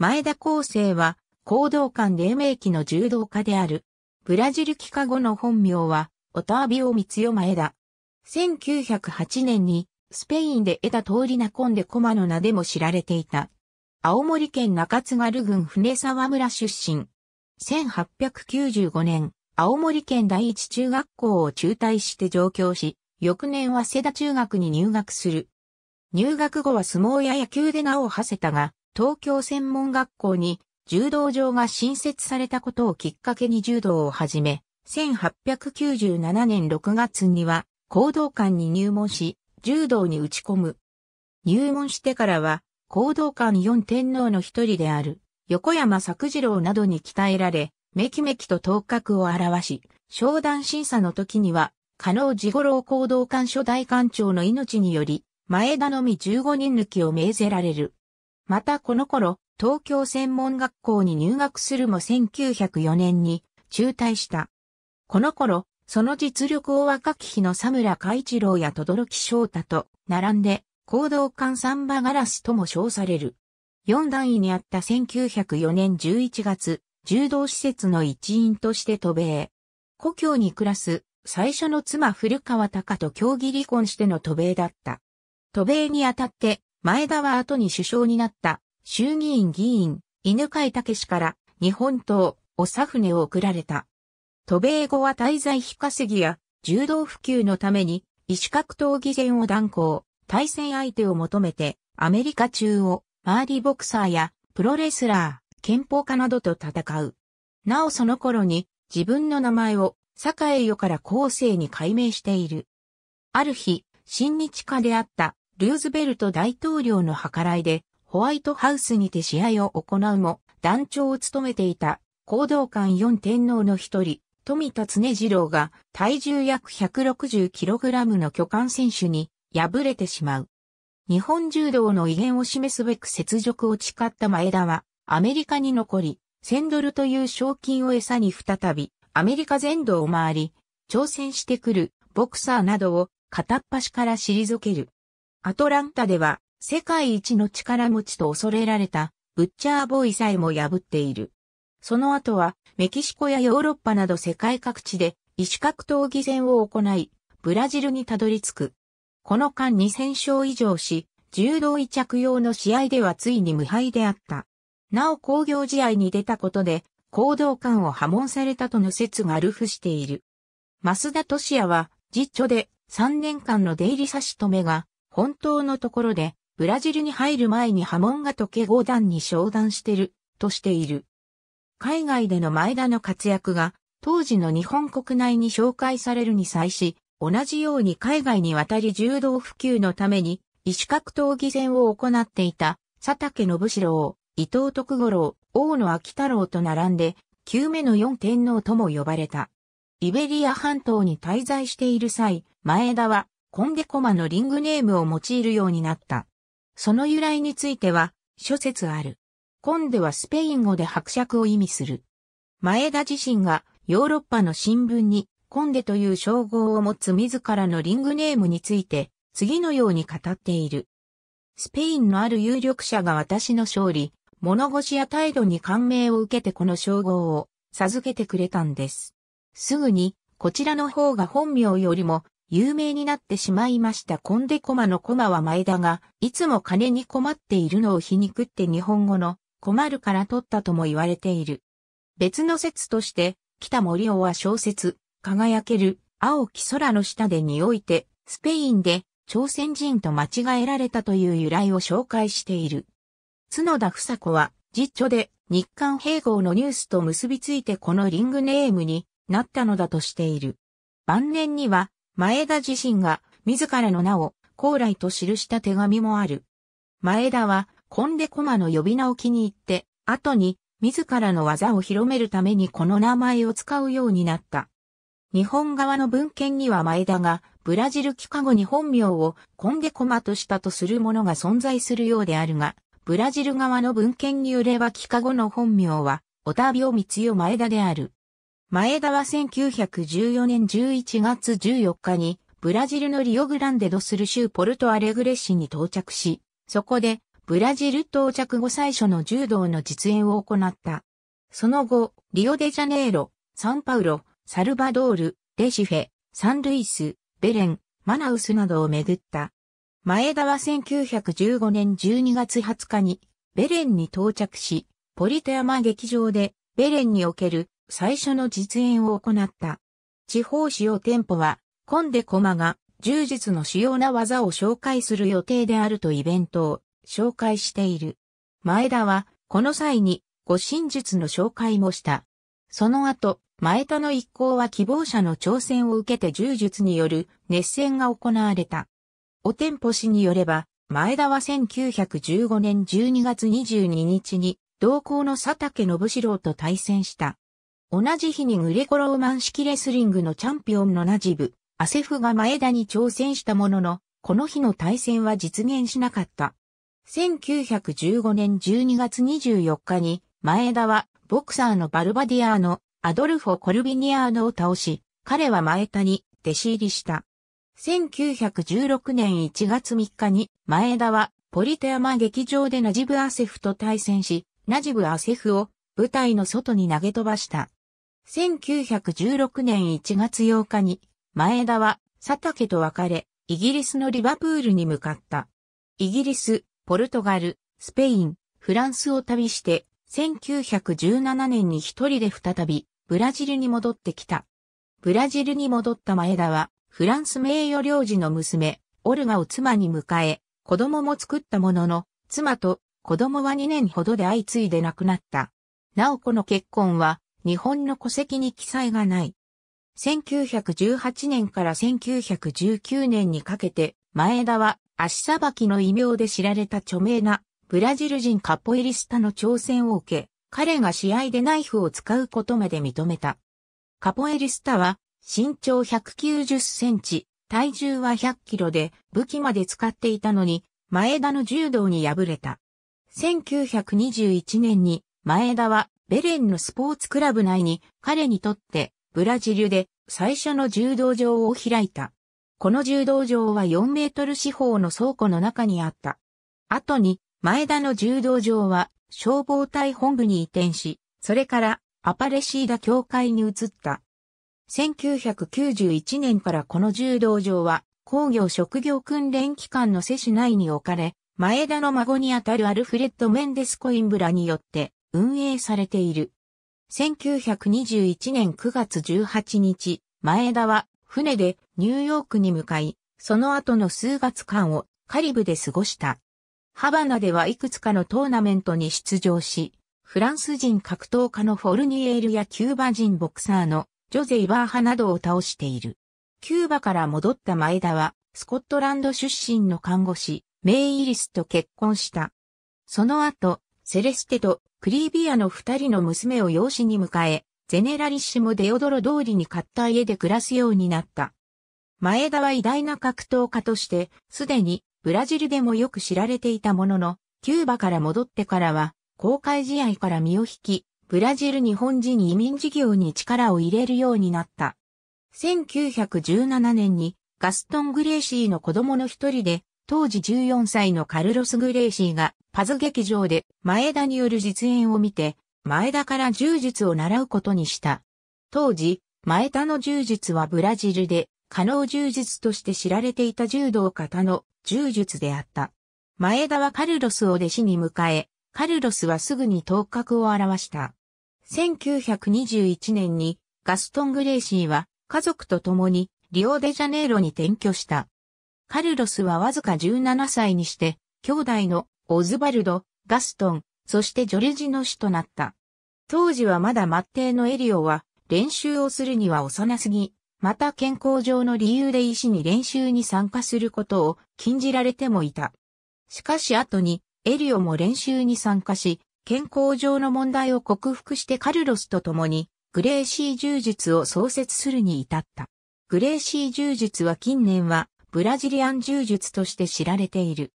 前田康生は、行動官黎明期の柔道家である。ブラジル帰化後の本名は、オタービオ・ミツヨ・マエダ。1908年に、スペインで得た通りなコンでコマの名でも知られていた。青森県中津軽郡船沢村出身。1895年、青森県第一中学校を中退して上京し、翌年は瀬田中学に入学する。入学後は相撲や野球で名を馳せたが、東京専門学校に柔道場が新設されたことをきっかけに柔道を始め、1897年6月には行動館に入門し、柔道に打ち込む。入門してからは、行動館四天皇の一人である、横山作次郎などに鍛えられ、めきめきと頭角を表し、商談審査の時には、加納次五郎行動館初代館長の命により、前頼み15人抜きを命ぜられる。またこの頃、東京専門学校に入学するも1904年に中退した。この頃、その実力を若き日の佐村海一郎や轟翔太と並んで、行動艦サンバガラスとも称される。四段位にあった1904年11月、柔道施設の一員として渡米。故郷に暮らす最初の妻古川隆と競技離婚しての渡米だった。渡米にあたって前田は後に首相になった衆議院議員、犬飼武から日本刀、おさふを送られた。渡米後は滞在費稼ぎや柔道普及のために、異種格闘技戦を断行、対戦相手を求めて、アメリカ中央、マーリボクサーや、プロレスラー、憲法家などと戦う。なおその頃に、自分の名前を、栄よから後世に改名している。ある日、親日家であったルーズベルト大統領の計らいで、ホワイトハウスにて試合を行うも、団長を務めていた、行動官4天皇の一人、富田常次郎が、体重約 160kg の巨漢選手に、敗れてしまう。日本柔道の威厳を示すべく雪辱を誓った前田は、アメリカに残り、1000ドルという賞金を餌に再び、アメリカ全土を回り、挑戦してくるボクサーなどを片っ端から退ける。アトランタでは世界一の力持ちと恐れられたブッチャーボーイさえも破っている。その後はメキシコやヨーロッパなど世界各地で異種格闘技戦を行い、ブラジルにたどり着く。この間2000勝以上し、柔道移着用の試合ではついに無敗であった。なお工業試合に出たことで、行動感を破門されたとの説がルフしている。増田俊也は、実著で3年間の出入り差し止めが本当のところで、ブラジルに入る前に波紋が解け五段に昇段してる、としている。海外での前田の活躍が、当時の日本国内に紹介されるに際し、同じように海外に渡り柔道普及のために、異種格闘技戦を行っていた、佐竹信四郎、伊藤徳五郎、大野秋太郎と並んで、9目の四天皇とも呼ばれた。イベリア半島に滞在している際、前田はコンデコマのリングネームを用いるようになった。その由来については、諸説ある。コンデはスペイン語で伯爵を意味する。前田自身がヨーロッパの新聞にコンデという称号を持つ自らのリングネームについて次のように語っている。スペインのある有力者が私の勝利、物腰や態度に感銘を受けてこの称号を授けてくれたんです。すぐに、こちらの方が本名よりも有名になってしまいましたコンデコマのコマは前田が、いつも金に困っているのを皮肉って日本語の困るから取ったとも言われている。別の説として、北森尾は小説、輝ける、青き空の下でにおいて、スペインで朝鮮人と間違えられたという由来を紹介している。角田房子は、実著で日韓併合のニュースと結びついてこのリングネームになったのだとしている。晩年には前田自身が自らの名を高麗と記した手紙もある。前田は、コンデコマの呼び名を気に入って、後に自らの技を広めるためにこの名前を使うようになった。日本側の文献には前田がブラジルキカ後に本名をコンデコマとしたとするものが存在するようであるが、ブラジル側の文献によれば帰化後の本名はオタビオ・ミツヨ・前田である。前田は1914年11月14日に、ブラジルのリオグランデドスル州ポルトアレグレッシに到着し、そこで、ブラジル到着後最初の柔道の実演を行った。その後、リオデジャネイロ、サンパウロ、サルバドール、レシフェ、サンルイス、ベレン、マナウスなどを巡った。前田は1915年12月20日に、ベレンに到着し、ポリテアマ劇場で、ベレンにおける最初の実演を行った。地方使用店舗は、コンデコマが柔術の主要な技を紹介する予定であるとイベントを紹介している。前田は、この際に、護身術の紹介もした。その後、前田の一行は希望者の挑戦を受けて柔術による熱戦が行われた。お店舗氏によれば、前田は1915年12月22日に、同行の佐竹信四郎と対戦した。同じ日にグレコローマン式レスリングのチャンピオンのナジブ、アセフが前田に挑戦したものの、この日の対戦は実現しなかった。1915年12月24日に、前田はボクサーのバルバディアーノ、アドルフォ・コルビニアーノを倒し、彼は前田に弟子入りした。1916年1月3日に、前田はポリテ山劇場でナジブ・アセフと対戦し、ナジブ・アセフを舞台の外に投げ飛ばした。1916年1月8日に、前田は佐竹と別れ、イギリスのリバプールに向かった。イギリス、ポルトガル、スペイン、フランスを旅して、1917年に一人で再び、ブラジルに戻ってきた。ブラジルに戻った前田は、フランス名誉領事の娘、オルガを妻に迎え、子供も作ったものの、妻と子供は2年ほどで相次いで亡くなった。なおこの結婚は、日本の戸籍に記載がない。1918年から1919年にかけて、前田は足さばきの異名で知られた著名なブラジル人カポエリスタの挑戦を受け、彼が試合でナイフを使うことまで認めた。カポエリスタは身長190センチ、体重は100キロで武器まで使っていたのに、前田の柔道に敗れた。1921年に前田はベレンのスポーツクラブ内に彼にとってブラジルで最初の柔道場を開いた。この柔道場は4メートル四方の倉庫の中にあった。後に前田の柔道場は消防隊本部に移転し、それからアパレシーダ協会に移った。1991年からこの柔道場は工業職業訓練機関の施設内に置かれ、前田の孫にあたるアルフレッド・メンデス・コインブラによって運営されている。1921年9月18日、前田は船でニューヨークに向かい、その後の数月間をカリブで過ごした。ハバナではいくつかのトーナメントに出場し、フランス人格闘家のフォルニエールやキューバ人ボクサーのジョゼ・イバー派などを倒している。キューバから戻った前田は、スコットランド出身の看護師、メイ・イリスと結婚した。その後、セレステとクリービアの二人の娘を養子に迎え、ゼネラリッシモ・デオドロ通りに買った家で暮らすようになった。前田は偉大な格闘家として、すでにブラジルでもよく知られていたものの、キューバから戻ってからは、公開試合から身を引き、ブラジル日本人移民事業に力を入れるようになった。1917年にガストン・グレーシーの子供の一人で、当時14歳のカルロス・グレーシーがパズ劇場で前田による実演を見て、前田から柔術を習うことにした。当時、前田の柔術はブラジルで、可能柔術として知られていた柔道方の柔術であった。前田はカルロスを弟子に迎え、カルロスはすぐに頭角を現した。1921年にガストン・グレイシーは家族と共にリオデジャネイロに転居した。カルロスはわずか17歳にして兄弟のオズバルド、ガストン、そしてジョルジの死となった。当時はまだ末帝のエリオは練習をするには幼すぎ、また健康上の理由で医師に練習に参加することを禁じられてもいた。しかし後にエリオも練習に参加し、健康上の問題を克服してカルロスと共にグレーシー柔術を創設するに至った。グレーシー柔術は近年はブラジリアン柔術として知られている。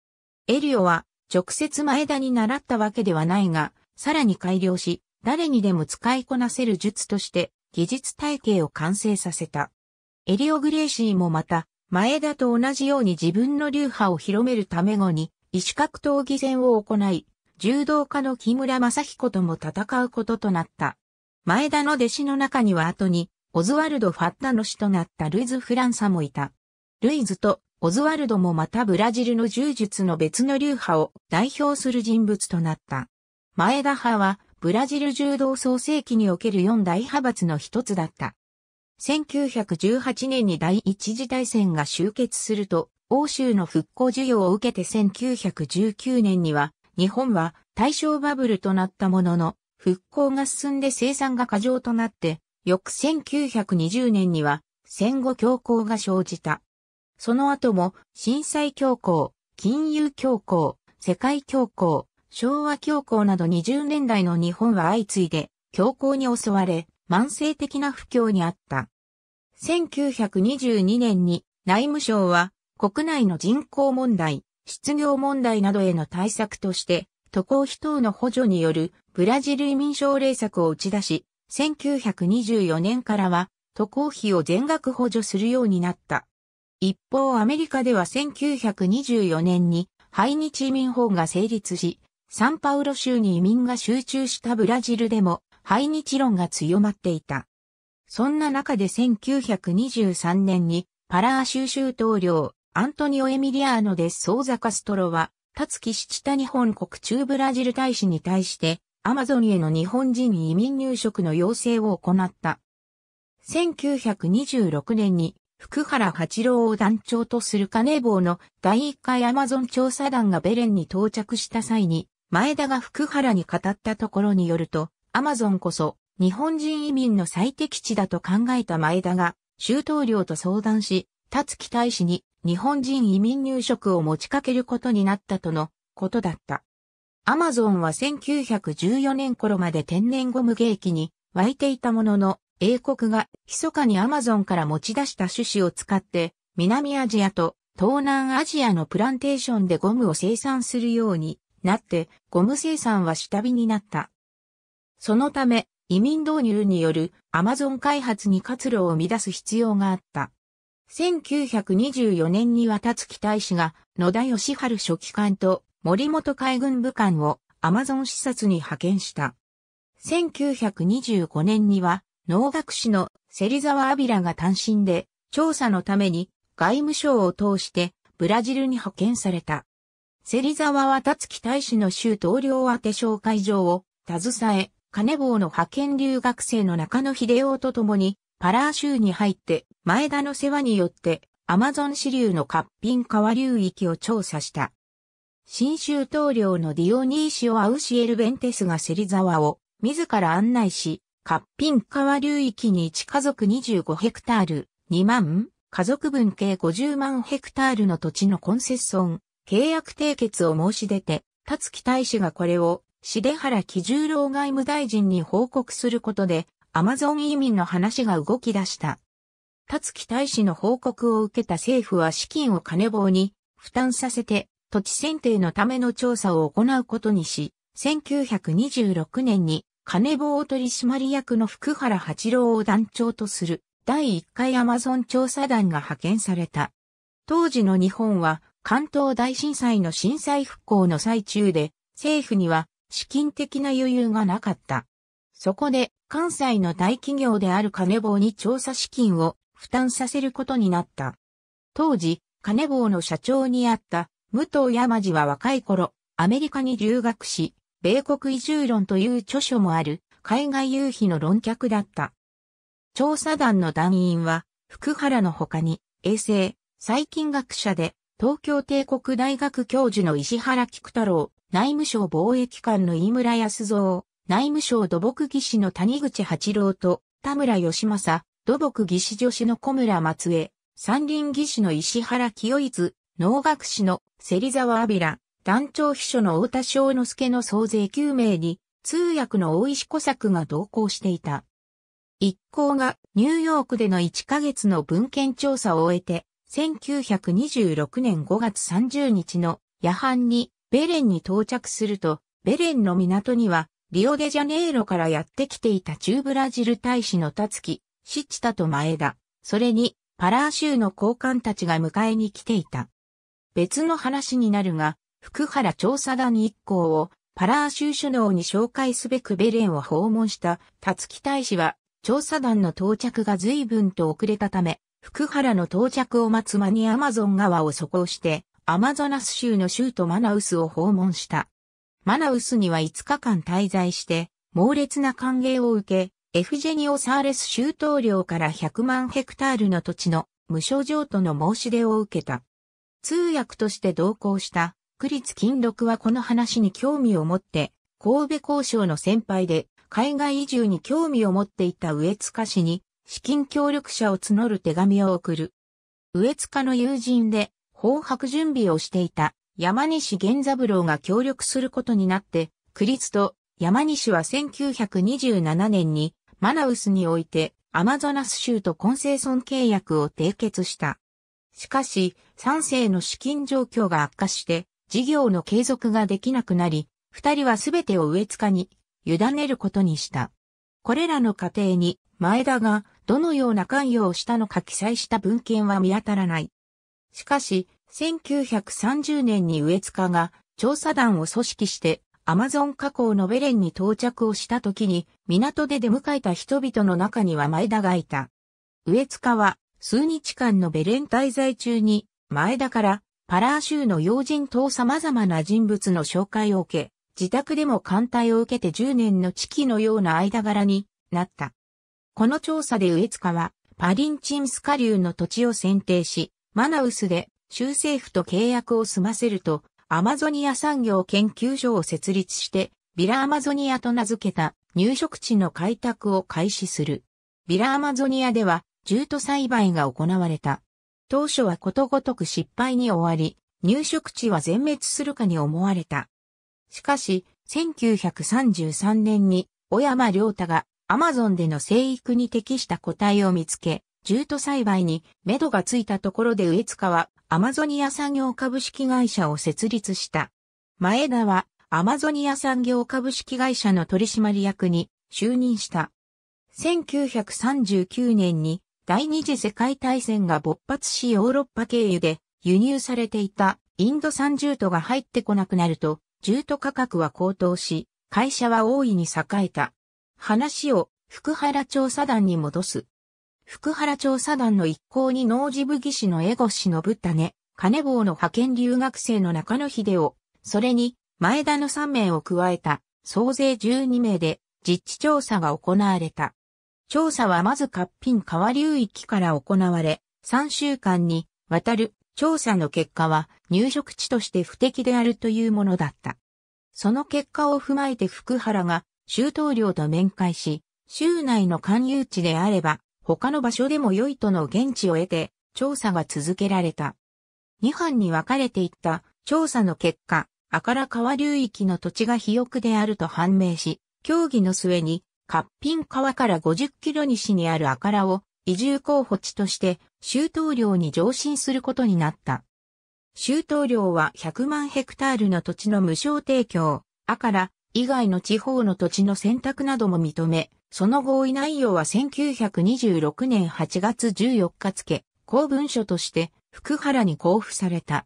エリオは直接前田に習ったわけではないが、さらに改良し、誰にでも使いこなせる術として、技術体系を完成させた。エリオ・グレーシーもまた、前田と同じように自分の流派を広めるため後に、異種格闘技戦を行い、柔道家の木村正彦とも戦うこととなった。前田の弟子の中には後に、オズワルド・ファッタの師となったルイズ・フランサもいた。ルイズとオズワルドもまたブラジルの柔術の別の流派を代表する人物となった。前田派は、ブラジル柔道創世期における四大派閥の一つだった。1918年に第一次大戦が終結すると、欧州の復興需要を受けて1919年には、日本は対象バブルとなったものの、復興が進んで生産が過剰となって、翌1920年には戦後恐慌が生じた。その後も、震災恐慌、金融恐慌、世界恐慌、昭和恐慌など20年代の日本は相次いで、恐慌に襲われ、慢性的な不況にあった。1922年に内務省は国内の人口問題、失業問題などへの対策として、渡航費等の補助によるブラジル移民奨励策を打ち出し、1924年からは渡航費を全額補助するようになった。一方アメリカでは1924年に排日移民法が成立し、サンパウロ州に移民が集中したブラジルでも排日論が強まっていた。そんな中で1923年にパラー州州統領アントニオ・エミリアーノ・デス・ソーザ・カストロは、立木七田日本国中ブラジル大使に対してアマゾンへの日本人移民入植の要請を行った。1926年に福原八郎を団長とする金坊の第1回アマゾン調査団がベレンに到着した際に、前田が福原に語ったところによると、アマゾンこそ日本人移民の最適地だと考えた前田が、周東領と相談し、辰木大使に日本人移民入植を持ちかけることになったとのことだった。アマゾンは1914年頃まで天然ゴム芸機に湧いていたものの、英国が密かにアマゾンから持ち出した種子を使って南アジアと東南アジアのプランテーションでゴムを生産するようになってゴム生産は下火になった。そのため移民導入によるアマゾン開発に活路を乱す必要があった。1924年には立木大使が野田義春書記官と森本海軍部官をアマゾン視察に派遣した。1925年には農学士の芹沢アビラが単身で調査のために外務省を通してブラジルに派遣された。芹沢は辰木大使の州同僚宛紹介状を携え、金棒の派遣留学生の中野秀夫と共にパラー州に入って前田の世話によってアマゾン支流の活品川流域を調査した。新州統領のディオニーシオ・アウシエル・ベンテスが芹沢を自ら案内し、カッピン川流域に1家族25ヘクタール、2万、家族分計50万ヘクタールの土地のコンセッョン、契約締結を申し出て、達木大使がこれを、重原基十郎外務大臣に報告することで、アマゾン移民の話が動き出した。達木大使の報告を受けた政府は資金を金棒に負担させて土地選定のための調査を行うことにし、1926年に金棒取締役の福原八郎を団長とする第1回アマゾン調査団が派遣された。当時の日本は関東大震災の震災復興の最中で政府には資金的な余裕がなかった。そこで関西の大企業である金棒に調査資金を負担させることになった。当時、金棒の社長にあった武藤山路は若い頃、アメリカに留学し、米国移住論という著書もある、海外遊費の論客だった。調査団の団員は、福原の他に、衛生、細菌学者で、東京帝国大学教授の石原菊太郎、内務省貿易官の飯村康蔵、内務省土木技師の谷口八郎と、田村義正、土木技師女子の小村松江、山林技師の石原清一、農学士の芹沢あ団長秘書の太田翔之助の総勢9名に、通訳の大石小作が同行していた。一行がニューヨークでの1ヶ月の文献調査を終えて、1926年5月30日の夜半にベレンに到着すると、ベレンの港にはリオデジャネイロからやってきていた中ブラジル大使のタツキ、シチタと前田、それにパラー州の高官たちが迎えに来ていた。別の話になるが、福原調査団一行をパラー州首脳に紹介すべくベレンを訪問したツ木大使は、調査団の到着が随分と遅れたため、福原の到着を待つ間にアマゾン川を渡行して、アマゾナス州の州都マナウスを訪問した。マナウスには5日間滞在して、猛烈な歓迎を受け、エフジェニオ・サーレス州統領から100万ヘクタールの土地の無償譲渡の申し出を受けた。通訳として同行した国立金六はこの話に興味を持って、神戸交渉の先輩で、海外移住に興味を持っていた植塚氏に、資金協力者を募る手紙を送る。植塚の友人で、本白準備をしていた山西源三郎が協力することになって、クリと山西は1927年にマナウスにおいてアマゾナス州とコンセーソン契約を締結した。しかし、三世の資金状況が悪化して、事業の継続ができなくなり、二人はすべてを植えかに委ねることにした。これらの過程に前田がどのような関与をしたのか記載した文献は見当たらない。しかし、1930年に植えかが調査団を組織してアマゾン河口のベレンに到着をした時に港で出迎えた人々の中には前田がいた。植えかは数日間のベレン滞在中に前田からパラー州の要人等様々な人物の紹介を受け、自宅でも艦隊を受けて10年の地期のような間柄になった。この調査で植塚は、パリンチンス下流の土地を選定し、マナウスで州政府と契約を済ませると、アマゾニア産業研究所を設立して、ビラアマゾニアと名付けた入植地の開拓を開始する。ビラアマゾニアでは、ジュート栽培が行われた。当初はことごとく失敗に終わり、入植地は全滅するかに思われた。しかし、1933年に小山良太がアマゾンでの生育に適した個体を見つけ、重都栽培に目処がついたところで植塚はアマゾニア産業株式会社を設立した。前田はアマゾニア産業株式会社の取締役に就任した。1939年に第二次世界大戦が勃発しヨーロッパ経由で輸入されていたインド産ジュートが入ってこなくなると、ジュート価格は高騰し、会社は大いに栄えた。話を福原調査団に戻す。福原調査団の一行に農事部技師の江越信種、金坊の派遣留学生の中野秀夫、それに前田の3名を加えた総勢12名で実地調査が行われた。調査はまずカッピン川流域から行われ、3週間にわたる調査の結果は入植地として不適であるというものだった。その結果を踏まえて福原が州統領と面会し、州内の勧誘地であれば他の場所でも良いとの現地を得て調査が続けられた。2班に分かれていった調査の結果、赤ら川流域の土地が肥沃であると判明し、協議の末にカッピン川から50キロ西にあるカらを移住候補地として州東領に上申することになった。州東領は100万ヘクタールの土地の無償提供、カら以外の地方の土地の選択なども認め、その合意内容は1926年8月14日付、公文書として福原に交付された。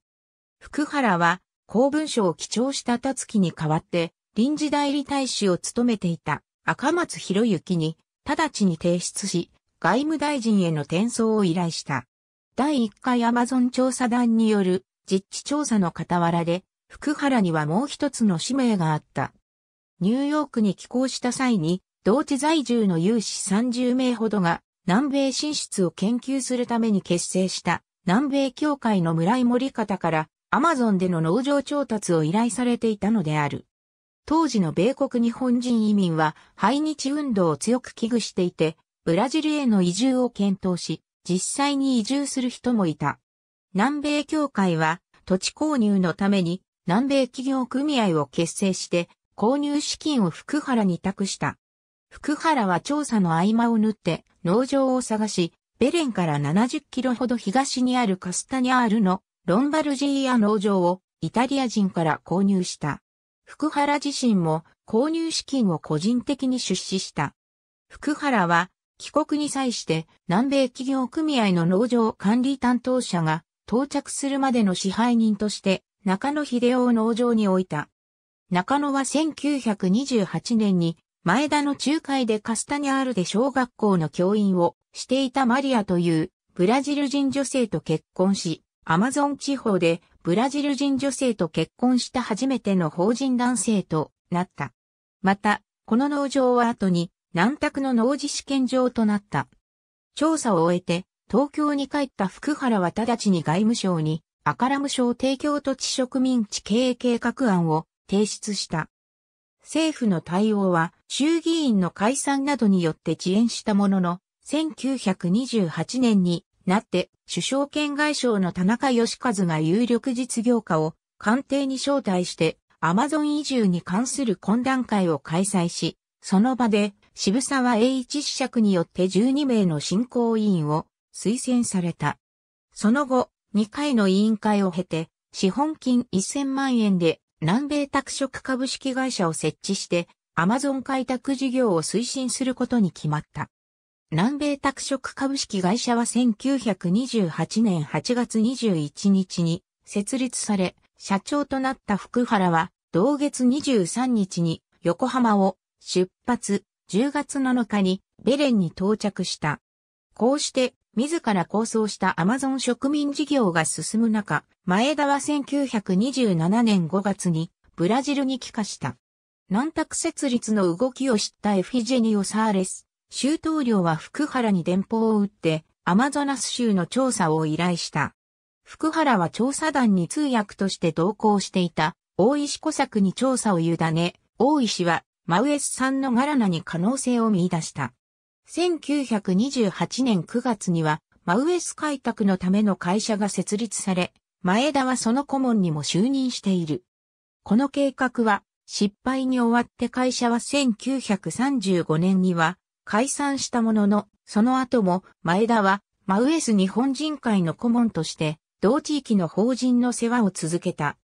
福原は公文書を記帳したたつきに代わって臨時代理大使を務めていた。赤松博之に、直ちに提出し、外務大臣への転送を依頼した。第1回アマゾン調査団による実地調査の傍らで、福原にはもう一つの使命があった。ニューヨークに寄港した際に、同地在住の有志30名ほどが、南米進出を研究するために結成した南米協会の村井森方からアマゾンでの農場調達を依頼されていたのである。当時の米国日本人移民は、排日運動を強く危惧していて、ブラジルへの移住を検討し、実際に移住する人もいた。南米協会は、土地購入のために、南米企業組合を結成して、購入資金を福原に託した。福原は調査の合間を縫って農場を探し、ベレンから70キロほど東にあるカスタニャールのロンバルジーア農場をイタリア人から購入した。福原自身も購入資金を個人的に出資した。福原は帰国に際して南米企業組合の農場管理担当者が到着するまでの支配人として中野秀夫を農場に置いた。中野は1928年に前田の仲介でカスタニャールで小学校の教員をしていたマリアというブラジル人女性と結婚し、アマゾン地方でブラジル人女性と結婚した初めての法人男性となった。また、この農場は後に南卓の農事試験場となった。調査を終えて、東京に帰った福原は直ちに外務省に、アカラム省提供土地植民地経営計画案を提出した。政府の対応は衆議院の解散などによって遅延したものの、1928年になって首相兼外相の田中義和が有力実業家を官邸に招待してアマゾン移住に関する懇談会を開催し、その場で渋沢栄一子爵によって12名の振興委員を推薦された。その後、2回の委員会を経て、資本金1000万円で南米拓殖株式会社を設置して、アマゾン開拓事業を推進することに決まった。南米拓殖株式会社は1928年8月21日に設立され、社長となった福原は、同月23日に横浜を出発、10月7日にベレンに到着した。こうして、自ら構想したアマゾン植民事業が進む中、前田は1927年5月にブラジルに帰化した。南拓設立の動きを知ったエフィジェニオ・サーレス、州統領は福原に電報を打って、アマゾナス州の調査を依頼した。福原は調査団に通訳として同行していた、大石小作に調査を委ね、大石は、マウエスさんのガラナに可能性を見出した。1928年9月には、マウエス開拓のための会社が設立され、前田はその顧問にも就任している。この計画は失敗に終わって会社は1935年には解散したものの、その後も前田はマウエス日本人会の顧問として同地域の法人の世話を続けた。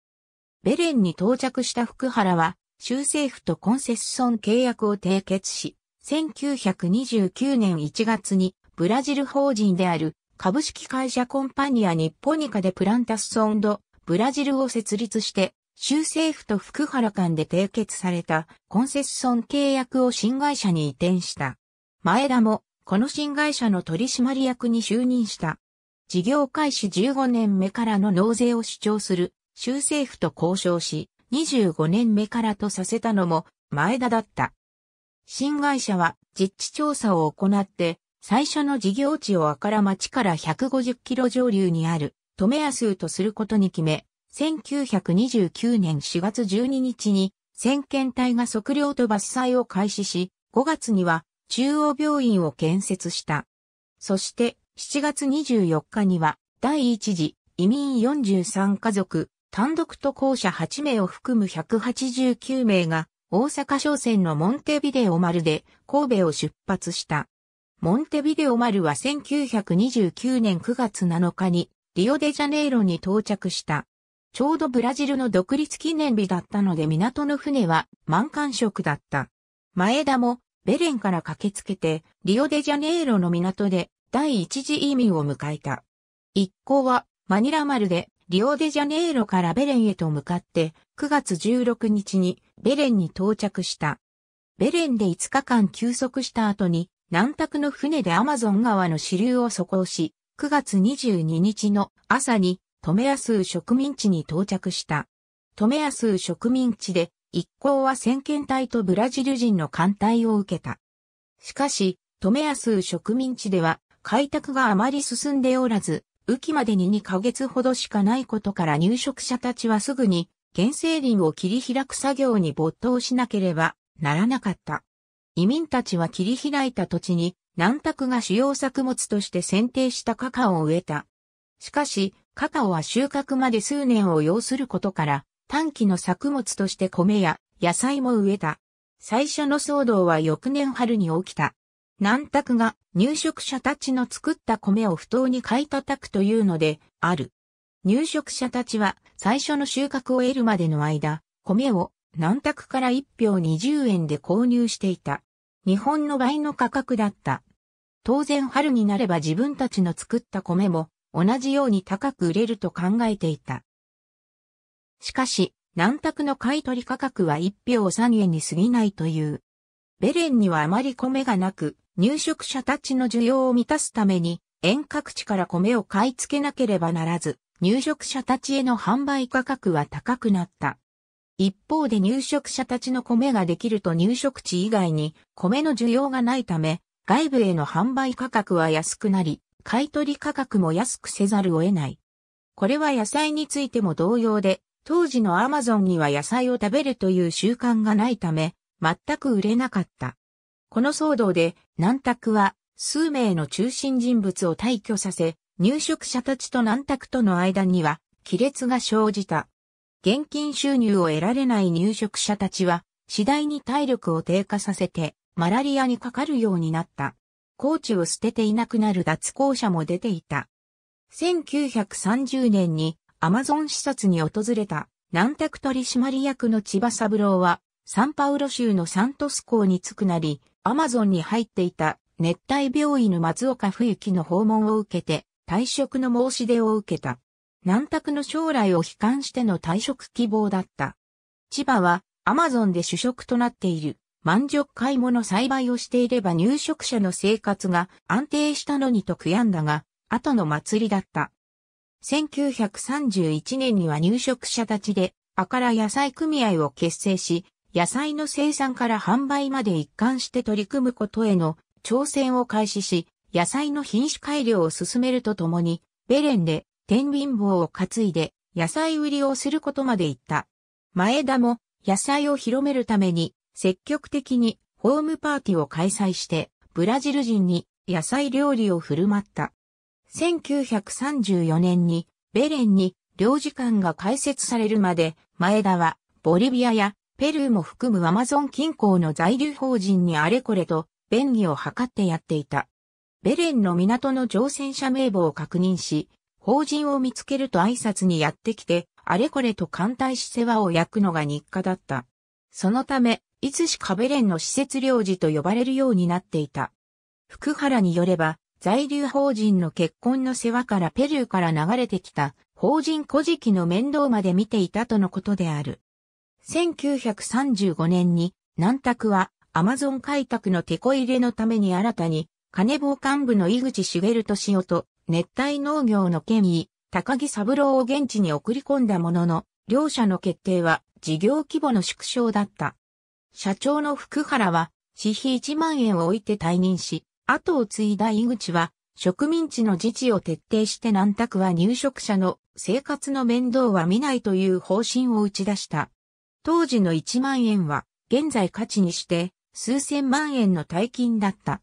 ベレンに到着した福原は州政府とコンセッション契約を締結し、1929年1月にブラジル法人である株式会社コンパニア日本ニカでプランタスソンドブラジルを設立して州政府と福原間で締結されたコンセッション契約を新会社に移転した。前田も、この新会社の取締役に就任した。事業開始15年目からの納税を主張する、州政府と交渉し、25年目からとさせたのも、前田だった。新会社は、実地調査を行って、最初の事業地を赤ら町から150キロ上流にある、止安とすることに決め、1929年4月12日に、先遣隊が測量と伐採を開始し、5月には中央病院を建設した。そして7月24日には第一次移民43家族単独渡航者8名を含む189名が大阪商船のモンテビデオ丸で神戸を出発した。モンテビデオ丸は1929年9月7日にリオデジャネイロに到着した。ちょうどブラジルの独立記念日だったので港の船は満艦食だった。前田もベレンから駆けつけて、リオデジャネイロの港で第一次移民を迎えた。一行はマニラ丸でリオデジャネイロからベレンへと向かって9月16日にベレンに到着した。ベレンで5日間休息した後に南卓の船でアマゾン川の支流を底航し、9月22日の朝にトメアス植民地に到着した。トメアス植民地で一行は先遣隊とブラジル人の艦隊を受けた。しかし、留安植民地では開拓があまり進んでおらず、雨季までに2ヶ月ほどしかないことから入植者たちはすぐに原生林を切り開く作業に没頭しなければならなかった。移民たちは切り開いた土地に南卓が主要作物として選定したカカオを植えた。しかし、カカオは収穫まで数年を要することから、短期の作物として米や野菜も植えた。最初の騒動は翌年春に起きた。南卓が入植者たちの作った米を不当に買い叩くというのである。入植者たちは最初の収穫を得るまでの間、米を南卓から1票20円で購入していた。日本の倍の価格だった。当然春になれば自分たちの作った米も同じように高く売れると考えていた。しかし、南卓の買取価格は1票3円に過ぎないという。ベレンにはあまり米がなく、入植者たちの需要を満たすために、遠隔地から米を買い付けなければならず、入植者たちへの販売価格は高くなった。一方で入植者たちの米ができると入植地以外に米の需要がないため、外部への販売価格は安くなり、買取価格も安くせざるを得ない。これは野菜についても同様で、当時のアマゾンには野菜を食べるという習慣がないため、全く売れなかった。この騒動で、南卓は数名の中心人物を退去させ、入植者たちと南卓との間には亀裂が生じた。現金収入を得られない入植者たちは、次第に体力を低下させて、マラリアにかかるようになった。高チを捨てていなくなる脱校者も出ていた。1930年にアマゾン視察に訪れた南拓取締役の千葉三郎は、サンパウロ州のサントス港に着くなり、アマゾンに入っていた熱帯病院の松岡冬樹の訪問を受けて、退職の申し出を受けた。南拓の将来を悲観しての退職希望だった。千葉は、アマゾンで主食となっている、満足買い物栽培をしていれば入植者の生活が安定したのにと悔やんだが、後の祭りだった。1931年には入植者たちで、あから野菜組合を結成し、野菜の生産から販売まで一貫して取り組むことへの挑戦を開始し、野菜の品種改良を進めるとともに、ベレンで天秤棒を担いで野菜売りをすることまで行った。前田も野菜を広めるために積極的にホームパーティーを開催してブラジル人に野菜料理を振る舞った。1934年にベレンに領事館が開設されるまで、前田はボリビアやペルーも含むアマゾン近郊の在留邦人にあれこれと便宜を図ってやっていた。ベレンの港の乗船者名簿を確認し、法人を見つけると挨拶にやってきて、あれこれと艦隊し世話を焼くのが日課だった。そのため、いつしかベレンの施設領事と呼ばれるようになっていた。福原によれば、在留法人の結婚の世話からペルーから流れてきた法人古事記の面倒まで見ていたとのことである。1935年に南卓はアマゾン開拓の手こ入れのために新たに金棒幹部の井口茂敏夫と熱帯農業の権威高木三郎を現地に送り込んだものの両者の決定は事業規模の縮小だった。社長の福原は私費1万円を置いて退任し、後を継いだ井口は、植民地の自治を徹底して南択は入植者の生活の面倒は見ないという方針を打ち出した。当時の1万円は、現在価値にして、数千万円の大金だった。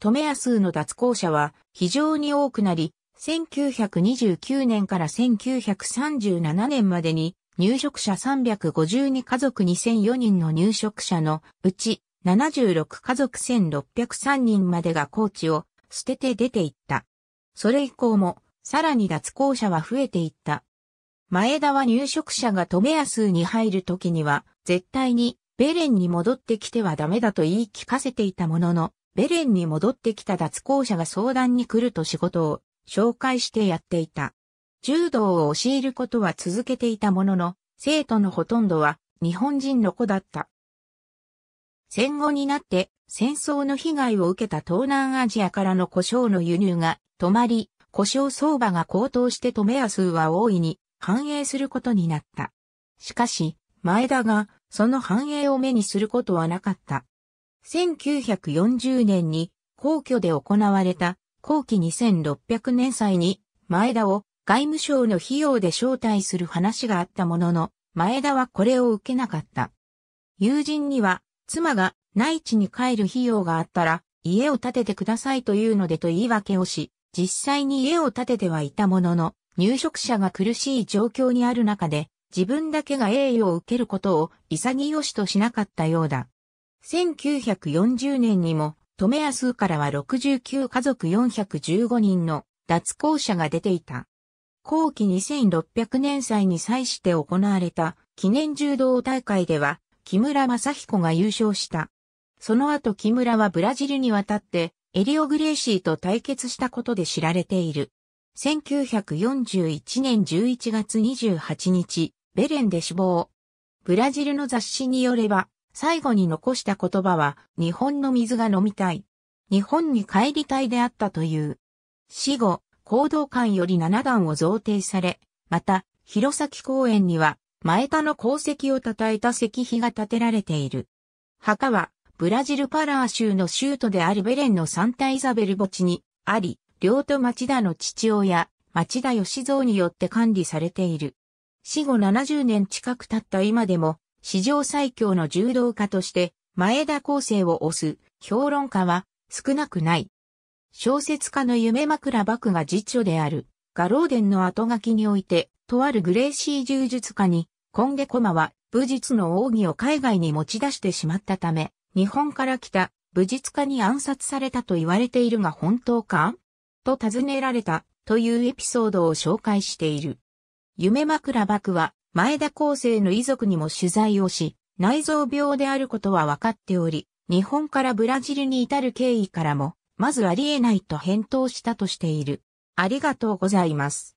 留屋数の脱校者は非常に多くなり、1929年から1937年までに入植者352家族2004人の入植者のうち76家族1603人までが高知を捨てて出ていった。それ以降も、さらに脱校者は増えていった。前田は入職者が止めや数に入る時には、絶対にベレンに戻ってきてはダメだと言い聞かせていたものの、ベレンに戻ってきた脱校者が相談に来ると仕事を紹介してやっていた。柔道を教えることは続けていたものの、生徒のほとんどは日本人の子だった。戦後になって戦争の被害を受けた東南アジアからの胡椒の輸入が止まり、胡椒相場が高騰して止め安は大いに反映することになった。しかし、前田がその反映を目にすることはなかった。1940年に皇居で行われた後期2600年祭に前田を外務省の費用で招待する話があったものの、前田はこれを受けなかった。友人には妻が内地に帰る費用があったら家を建ててくださいというのでと言い訳をし、実際に家を建ててはいたものの、入植者が苦しい状況にある中で、自分だけが栄誉を受けることを潔しとしなかったようだ。1940年にも、留谷数からは69家族415人の脱校者が出ていた。後期2600年祭に際して行われた記念柔道大会では、木村正彦が優勝した。その後木村はブラジルに渡って、エリオ・グレーシーと対決したことで知られている。1941年11月28日、ベレンで死亡。ブラジルの雑誌によれば、最後に残した言葉は、日本の水が飲みたい。日本に帰りたいであったという。死後、行動館より7段を贈呈され、また、弘前公園には、前田の功績を称えた石碑が建てられている。墓は、ブラジルパラー州の州都であるベレンのサンタイザベル墓地にあり、両都町田の父親、町田義蔵によって管理されている。死後70年近く経った今でも、史上最強の柔道家として、前田厚生を推す評論家は少なくない。小説家の夢枕幕が実著である、ガローデンの後書きにおいて、とあるグレーシー柔術家に、コンゲコマは武術の奥義を海外に持ち出してしまったため、日本から来た武術家に暗殺されたと言われているが本当かと尋ねられたというエピソードを紹介している。夢枕幕は前田厚生の遺族にも取材をし、内臓病であることは分かっており、日本からブラジルに至る経緯からも、まずありえないと返答したとしている。ありがとうございます。